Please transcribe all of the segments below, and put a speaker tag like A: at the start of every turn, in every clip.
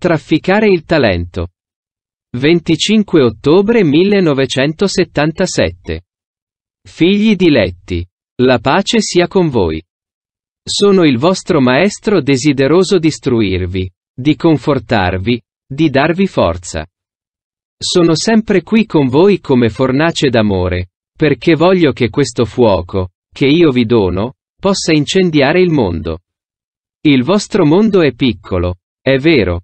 A: Trafficare il talento. 25 ottobre 1977. Figli diletti. La pace sia con voi. Sono il vostro maestro desideroso di istruirvi, di confortarvi, di darvi forza. Sono sempre qui con voi come fornace d'amore, perché voglio che questo fuoco, che io vi dono, possa incendiare il mondo. Il vostro mondo è piccolo, è vero,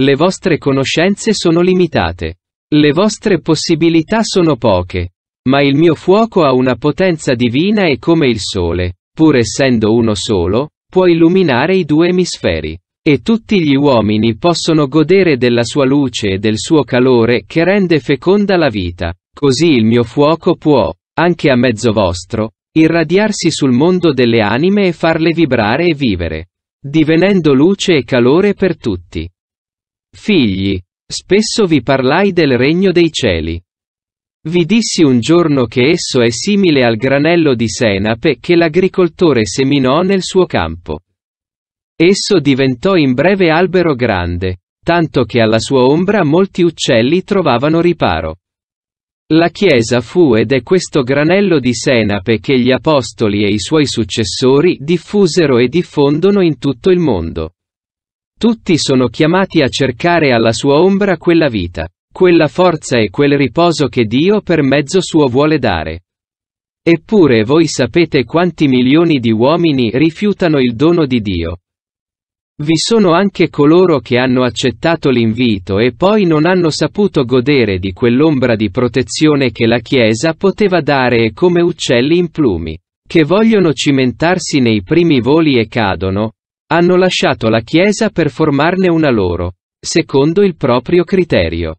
A: le vostre conoscenze sono limitate. Le vostre possibilità sono poche. Ma il mio fuoco ha una potenza divina e come il sole, pur essendo uno solo, può illuminare i due emisferi. E tutti gli uomini possono godere della sua luce e del suo calore che rende feconda la vita. Così il mio fuoco può, anche a mezzo vostro, irradiarsi sul mondo delle anime e farle vibrare e vivere, divenendo luce e calore per tutti. Figli, spesso vi parlai del regno dei cieli. Vi dissi un giorno che esso è simile al granello di senape che l'agricoltore seminò nel suo campo. Esso diventò in breve albero grande, tanto che alla sua ombra molti uccelli trovavano riparo. La Chiesa fu ed è questo granello di senape che gli Apostoli e i suoi successori diffusero e diffondono in tutto il mondo. Tutti sono chiamati a cercare alla sua ombra quella vita, quella forza e quel riposo che Dio per mezzo suo vuole dare. Eppure voi sapete quanti milioni di uomini rifiutano il dono di Dio. Vi sono anche coloro che hanno accettato l'invito e poi non hanno saputo godere di quell'ombra di protezione che la Chiesa poteva dare e come uccelli in plumi, che vogliono cimentarsi nei primi voli e cadono, hanno lasciato la Chiesa per formarne una loro, secondo il proprio criterio.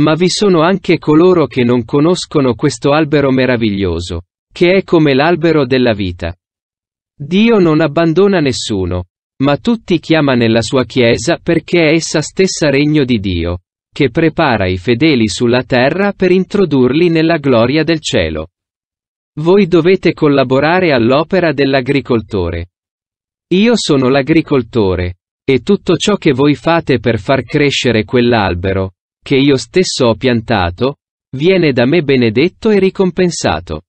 A: Ma vi sono anche coloro che non conoscono questo albero meraviglioso, che è come l'albero della vita. Dio non abbandona nessuno, ma tutti chiama nella sua Chiesa perché è essa stessa regno di Dio, che prepara i fedeli sulla terra per introdurli nella gloria del cielo. Voi dovete collaborare all'opera dell'agricoltore. Io sono l'agricoltore, e tutto ciò che voi fate per far crescere quell'albero, che io stesso ho piantato, viene da me benedetto e ricompensato.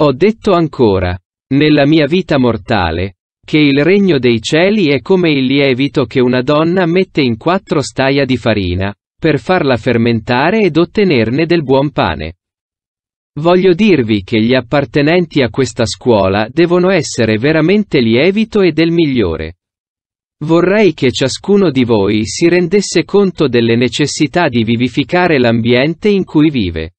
A: Ho detto ancora, nella mia vita mortale, che il regno dei cieli è come il lievito che una donna mette in quattro staia di farina, per farla fermentare ed ottenerne del buon pane. Voglio dirvi che gli appartenenti a questa scuola devono essere veramente lievito e del migliore. Vorrei che ciascuno di voi si rendesse conto delle necessità di vivificare l'ambiente in cui vive.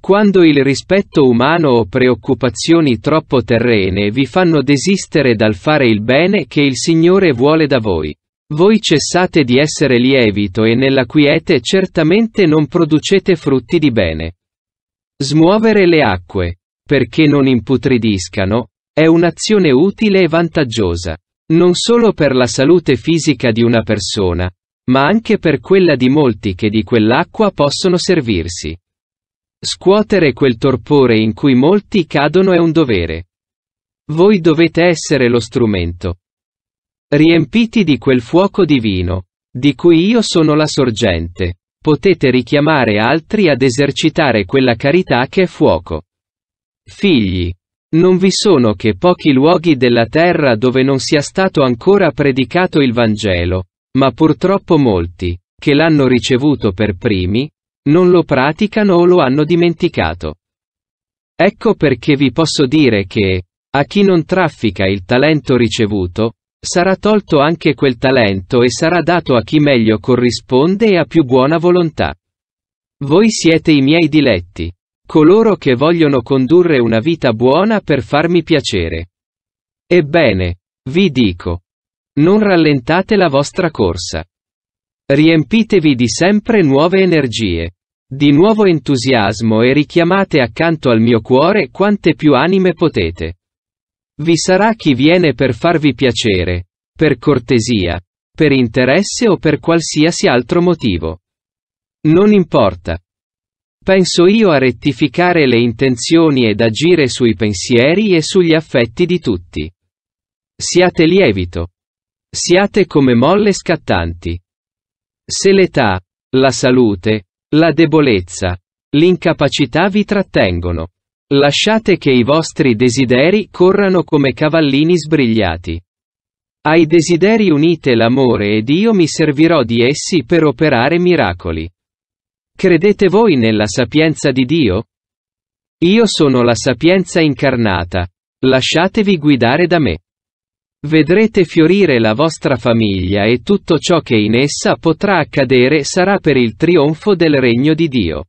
A: Quando il rispetto umano o preoccupazioni troppo terrene vi fanno desistere dal fare il bene che il Signore vuole da voi. Voi cessate di essere lievito e nella quiete certamente non producete frutti di bene. Smuovere le acque, perché non imputridiscano, è un'azione utile e vantaggiosa, non solo per la salute fisica di una persona, ma anche per quella di molti che di quell'acqua possono servirsi. Scuotere quel torpore in cui molti cadono è un dovere. Voi dovete essere lo strumento. Riempiti di quel fuoco divino, di cui io sono la sorgente potete richiamare altri ad esercitare quella carità che è fuoco. Figli. Non vi sono che pochi luoghi della terra dove non sia stato ancora predicato il Vangelo, ma purtroppo molti, che l'hanno ricevuto per primi, non lo praticano o lo hanno dimenticato. Ecco perché vi posso dire che, a chi non traffica il talento ricevuto, sarà tolto anche quel talento e sarà dato a chi meglio corrisponde e ha più buona volontà. Voi siete i miei diletti. Coloro che vogliono condurre una vita buona per farmi piacere. Ebbene, vi dico. Non rallentate la vostra corsa. Riempitevi di sempre nuove energie. Di nuovo entusiasmo e richiamate accanto al mio cuore quante più anime potete. Vi sarà chi viene per farvi piacere, per cortesia, per interesse o per qualsiasi altro motivo. Non importa. Penso io a rettificare le intenzioni ed agire sui pensieri e sugli affetti di tutti. Siate lievito. Siate come molle scattanti. Se l'età, la salute, la debolezza, l'incapacità vi trattengono. Lasciate che i vostri desideri corrano come cavallini sbrigliati. Ai desideri unite l'amore ed io mi servirò di essi per operare miracoli. Credete voi nella sapienza di Dio? Io sono la sapienza incarnata. Lasciatevi guidare da me. Vedrete fiorire la vostra famiglia e tutto ciò che in essa potrà accadere sarà per il trionfo del regno di Dio.